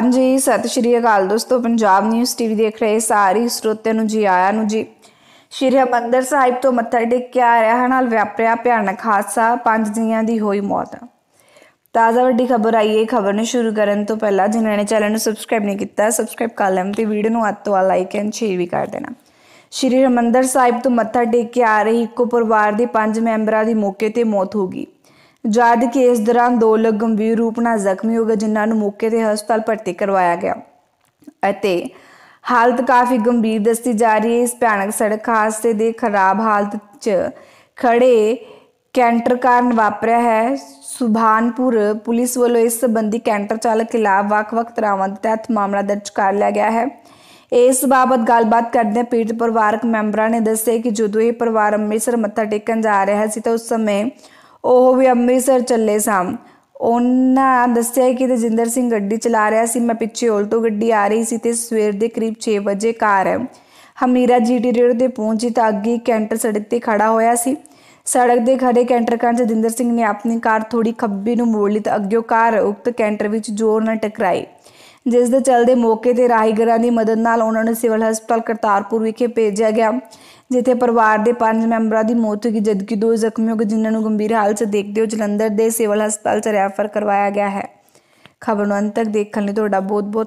ਹਾਂਜੀ ਸਤਿ ਸ਼੍ਰੀ ਅਕਾਲ ਦੋਸਤੋ ਪੰਜਾਬ ਨਿਊਜ਼ ਟੀਵੀ ਦੇਖ ਰਹੇ ਸਾਰੇ ਸਰੋਤਿਆਂ ਨੂੰ ਜੀ ਆਇਆਂ ਨੂੰ ਜੀ ਸ਼੍ਰੀ ਹਰਿਮੰਦਰ ਸਾਹਿਬ ਤੋਂ ਮੱਥਾ ਟੇਕ ਕੇ ਆ ਰਿਹਾ ਨਾਲ ਵਿਆਪਰਿਆ ਭਿਆਨਕ ਹਾਦਸਾ ਪੰਜ ਜੀਆਂ ਦੀ ਹੋਈ ਮੌਤ ਤਾਜ਼ਾ ਵੱਡੀ ਖਬਰ ਆਈ ਹੈ ਖਬਰ ਨੂੰ ਸ਼ੁਰੂ ਕਰਨ ਤੋਂ ਪਹਿਲਾਂ ਜਿਨ੍ਹਾਂ ਨੇ ਚੈਨਲ ਨੂੰ ਸਬਸਕ੍ਰਾਈਬ ਨਹੀਂ ਕੀਤਾ ਸਬਸਕ੍ਰਾਈਬ ਕਰ ਲੈਣ ਤੇ ਵੀਡੀਓ ਨੂੰ ਅੱਤ ਤੋਂ ਲਾਈਕ ਐਂਡ ਸ਼ੇਅਰ ਵੀ ਕਰ ਦੇਣਾ ਸ਼੍ਰੀ ਹਰਿਮੰਦਰ ਸਾਹਿਬ ਤੋਂ ਮੱਥਾ ਟੇਕ ਕੇ ਆ ਰਹੀ ਇੱਕੋ ਪਰਿਵਾਰ ਦੇ ਪੰਜ ਮੈਂਬਰਾਂ ਦੀ ਮੌਕੇ ਤੇ ਮੌਤ ਹੋ ਗਈ ਜਦ ਕਿ ਇਸ ਦੌਰਾਨ ਦੋ ਲੋਕ ਗੰਭੀਰ ਰੂਪ ਨਾਲ ਜ਼ਖਮੀ ਹੋ ਗਏ ਜਿਨ੍ਹਾਂ ਨੂੰ ਮੌਕੇ ਤੇ ਹਸਪਤਾਲ ਭਰਤੀ ਕਰਵਾਇਆ ਗਿਆ ਅਤੇ ਹਾਲਤ ਕਾਫੀ ਗੰਭੀਰ ਦੱਸੀ ਜਾ ਰਹੀ ਹੈ ਇਸ ਭਿਆਨਕ ਸੜਕ ਹਾਦਸੇ ਦੇ ਖਰਾਬ ਹਾਲਤ 'ਚ ਖੜੇ ਕੈਂਟਰ ਕਾਰਨ ਵਾਪਰਿਆ ਹੈ ਸੁਭਾਨਪੁਰ ਪੁਲਿਸ ਵੱਲੋਂ ਇਸ ਸੰਬੰਧੀ ਕੈਂਟਰ ਚਾਲਕ ਖਿਲਾਫ ਵੱਖ-ਵੱਖ ਤਰ੍ਹਾਂ ਦੇ ਤਹਿਤ ਮਾਮਲਾ ਦਰਜ ਕਰ ਲਿਆ ਗਿਆ ਹੈ ਇਸ ਬਾਬਤ ਗੱਲਬਾਤ ਕਰਦੇ ਪੀੜਤ ਪਰਿਵਾਰਕ ਮੈਂਬਰਾਂ ਨੇ ਦੱਸਿਆ ਕਿ ਜਦੋਂ ਇਹ ਪਰਿਵਾਰ ਅੰਮ੍ਰਿਤਸਰ ਮੱਥਾ ਟੇਕਣ ਜਾ ਰਿਹਾ ਸੀ ਤਾਂ ਉਸ ਸਮੇਂ ਉਹ ਵੀ ਅੰਮ੍ਰਿਤਸਰ ਚੱਲੇ ਸਾਂ ਉਹਨਾਂ ਦੱਸਿਆ ਕਿ ਜਿੰਦਰ ਸਿੰਘ ਗੱਡੀ ਚਲਾ ਰਿਹਾ ਸੀ ਮੈਂ ਪਿੱਛੇ ਉਲਟੋ ਗੱਡੀ ਆ ਰਹੀ ਸੀ ਤੇ ਸਵੇਰ ਦੇ ਕਰੀਬ 6 ਵਜੇ ਕਾਰ ਹੈ ਹਮੀਰਾ ਜੀਟੀ ਰੇੜ ਤੇ ਪਹੁੰਚੀ ਤਾਂ ਅੱਗੇ ਕੈਂਟਰ ਸੜਕ ਤੇ ਖੜਾ ਹੋਇਆ ਸੀ ਸੜਕ ਦੇ ਖੜੇ ਕੈਂਟਰ ਕਾਂ ਜਿੰਦਰ ਸਿੰਘ ਨੇ ਆਪਣੀ ਕਾਰ ਥੋੜੀ ਖੱਬੀ ਨੂੰ ਮੋੜ ਲਈ ਤਾਂ ਅੱਗੇ ਕਾਰ ਉਕਤ ਕੈਂਟਰ ਵਿੱਚ ਜ਼ੋਰ ਨਾਲ ਟਕਰਾਈ ਜਿਸ ਦੇ ਚਲਦੇ ਮੌਕੇ ਤੇ ਰਾਹੀਗਰਾਂ ਦੀ ਮਦਦ ਨਾਲ ਉਹਨਾਂ ਨੂੰ ਸਿਵਲ ਹਸਪਤਾਲ ਕਰਤਾਰਪੁਰ ਵਿਖੇ ਭੇਜਿਆ ਗਿਆ ਜਿੱਥੇ ਪਰਿਵਾਰ ਦੇ ਪੰਜ ਮੈਂਬਰਾਂ ਦੀ ਮੌਤ ਹੋ ਗਈ ਜਦਕਿ ਦੋ ਜ਼ਖਮੀ ਹੋ ਗਏ ਜਿਨ੍ਹਾਂ ਨੂੰ ਗੰਭੀਰ ਹਾਲਤ 'ਚ ਦੇਖਦੇ ਹੋ ਜਲੰਧਰ ਦੇ ਸਿਵਲ ਹਸਪਤਾਲ 'ਚ ਰੈਫਰ ਕਰਵਾਇਆ ਗਿਆ ਹੈ ਖਬਰ ਨੂੰ ਅੰਤ ਤੱਕ ਦੇਖਣ ਲਈ ਤੁਹਾਡਾ ਬਹੁਤ ਬਹੁਤ